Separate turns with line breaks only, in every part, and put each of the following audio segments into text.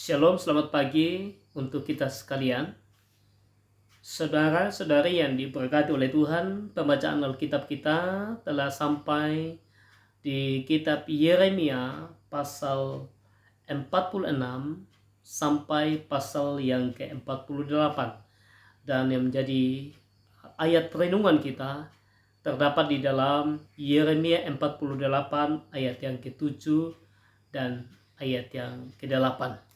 Shalom, selamat pagi untuk kita sekalian. Saudara-saudari yang diberkati oleh Tuhan, pembacaan Alkitab kita telah sampai di kitab Yeremia pasal 46 sampai pasal yang ke-48. Dan yang menjadi ayat renungan kita terdapat di dalam Yeremia 48 ayat yang ke-7 dan ayat yang ke-8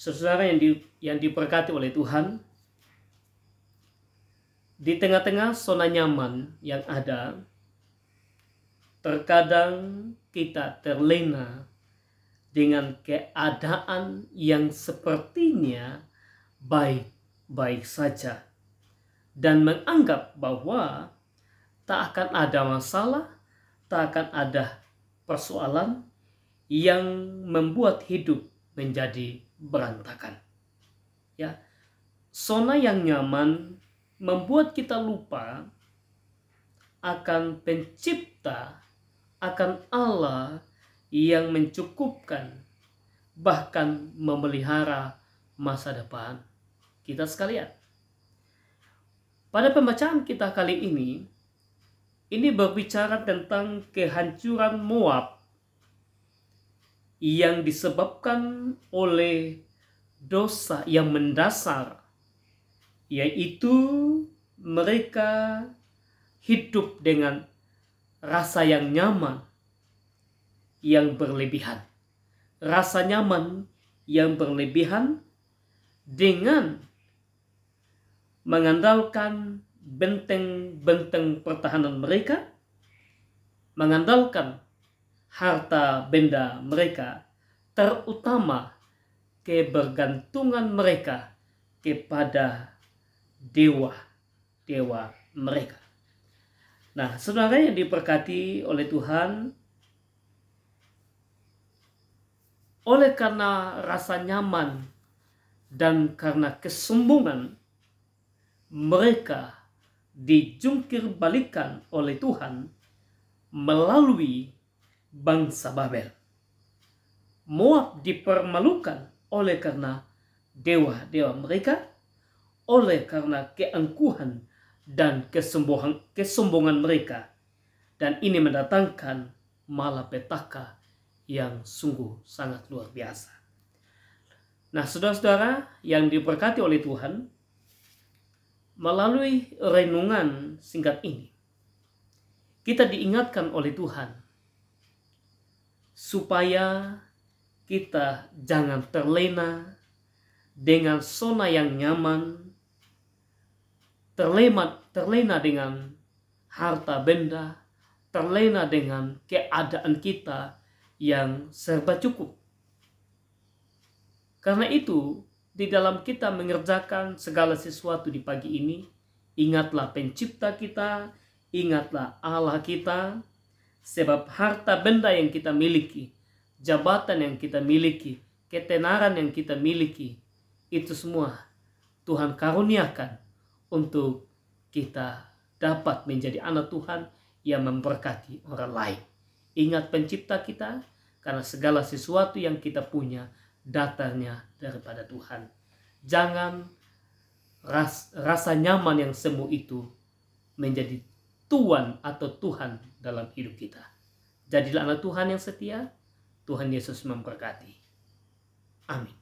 saudara yang di, yang diberkati oleh Tuhan, di tengah-tengah zona nyaman yang ada, terkadang kita terlena dengan keadaan yang sepertinya baik-baik saja dan menganggap bahwa tak akan ada masalah, tak akan ada persoalan yang membuat hidup menjadi berantakan. Ya. Zona yang nyaman membuat kita lupa akan pencipta, akan Allah yang mencukupkan bahkan memelihara masa depan kita sekalian. Pada pembacaan kita kali ini, ini berbicara tentang kehancuran Moab yang disebabkan oleh dosa yang mendasar, yaitu mereka hidup dengan rasa yang nyaman yang berlebihan. Rasa nyaman yang berlebihan dengan mengandalkan benteng-benteng pertahanan mereka, mengandalkan harta benda mereka, terutama kebergantungan mereka kepada dewa-dewa mereka. Nah, saudara yang diberkati oleh Tuhan, oleh karena rasa nyaman dan karena kesembungan, mereka dijungkir balikan oleh Tuhan melalui bangsa Babel. Moab dipermalukan oleh karena dewa-dewa mereka, oleh karena keangkuhan dan kesombongan, kesombongan mereka. Dan ini mendatangkan malapetaka yang sungguh sangat luar biasa. Nah, saudara-saudara yang diberkati oleh Tuhan, melalui renungan singkat ini, kita diingatkan oleh Tuhan supaya kita jangan terlena dengan zona yang nyaman, terlena, terlena dengan harta benda, terlena dengan keadaan kita yang serba cukup. Karena itu, di dalam kita mengerjakan segala sesuatu di pagi ini, ingatlah pencipta kita, ingatlah Allah kita, Sebab harta benda yang kita miliki, jabatan yang kita miliki, ketenaran yang kita miliki, itu semua Tuhan karuniakan untuk kita dapat menjadi anak Tuhan yang memberkati orang lain. Ingat pencipta kita, karena segala sesuatu yang kita punya datarnya daripada Tuhan. Jangan ras, rasa nyaman yang semu itu menjadi tuan atau Tuhan dalam hidup kita. Jadilah anak Tuhan yang setia. Tuhan Yesus memberkati. Amin.